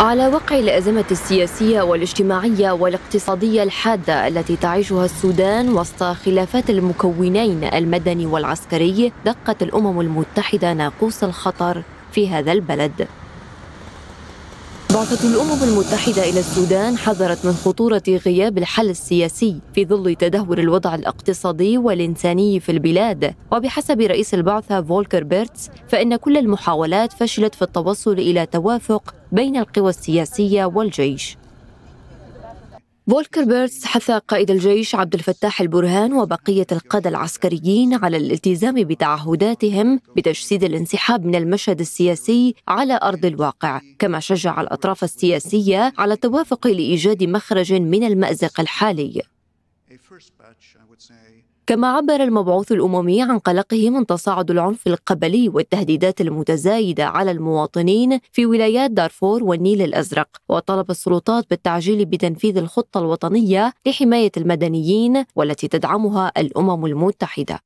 على وقع الأزمة السياسية والاجتماعية والاقتصادية الحادة التي تعيشها السودان وسط خلافات المكونين المدني والعسكري دقت الأمم المتحدة ناقوس الخطر في هذا البلد بعثة الأمم المتحدة إلى السودان حذرت من خطورة غياب الحل السياسي في ظل تدهور الوضع الاقتصادي والإنساني في البلاد وبحسب رئيس البعثة فولكر بيرتس فإن كل المحاولات فشلت في التوصل إلى توافق بين القوى السياسية والجيش فولكر بيرتس حث قائد الجيش عبد الفتاح البرهان وبقية القادة العسكريين على الالتزام بتعهداتهم بتجسيد الانسحاب من المشهد السياسي على أرض الواقع كما شجع الأطراف السياسية على التوافق لإيجاد مخرج من المأزق الحالي كما عبر المبعوث الاممي عن قلقه من تصاعد العنف القبلي والتهديدات المتزايده على المواطنين في ولايات دارفور والنيل الازرق وطلب السلطات بالتعجيل بتنفيذ الخطه الوطنيه لحمايه المدنيين والتي تدعمها الامم المتحده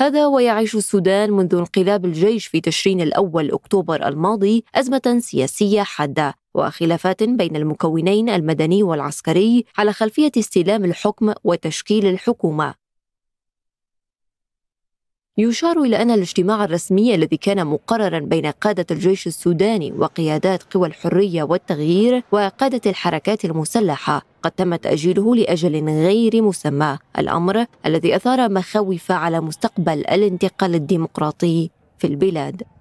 هذا ويعيش السودان منذ انقلاب الجيش في تشرين الاول اكتوبر الماضي ازمه سياسيه حاده وخلافات بين المكونين المدني والعسكري على خلفية استلام الحكم وتشكيل الحكومة. يشار إلى أن الاجتماع الرسمي الذي كان مقررا بين قادة الجيش السوداني وقيادات قوى الحرية والتغيير وقادة الحركات المسلحة قد تم تأجيله لأجل غير مسمى الأمر الذي أثار مخاوف على مستقبل الانتقال الديمقراطي في البلاد